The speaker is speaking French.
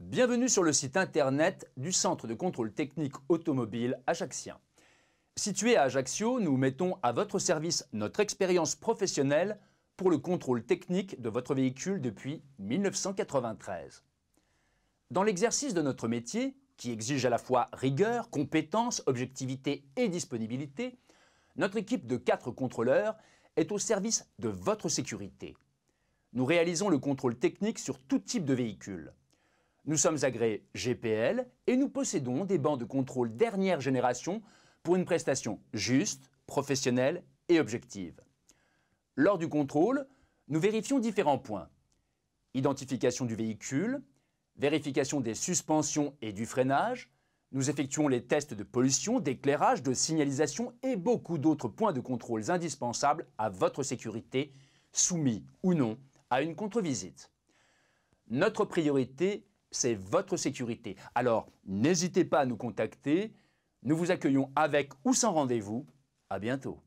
Bienvenue sur le site internet du Centre de contrôle technique automobile ajaxien. Situé à Ajaccio, nous mettons à votre service notre expérience professionnelle pour le contrôle technique de votre véhicule depuis 1993. Dans l'exercice de notre métier, qui exige à la fois rigueur, compétence, objectivité et disponibilité, notre équipe de quatre contrôleurs est au service de votre sécurité. Nous réalisons le contrôle technique sur tout type de véhicule. Nous sommes agréés GPL et nous possédons des bancs de contrôle dernière génération pour une prestation juste, professionnelle et objective. Lors du contrôle, nous vérifions différents points. Identification du véhicule, vérification des suspensions et du freinage, nous effectuons les tests de pollution, d'éclairage, de signalisation et beaucoup d'autres points de contrôle indispensables à votre sécurité, soumis ou non à une contre-visite. Notre priorité c'est votre sécurité. Alors, n'hésitez pas à nous contacter. Nous vous accueillons avec ou sans rendez-vous. À bientôt.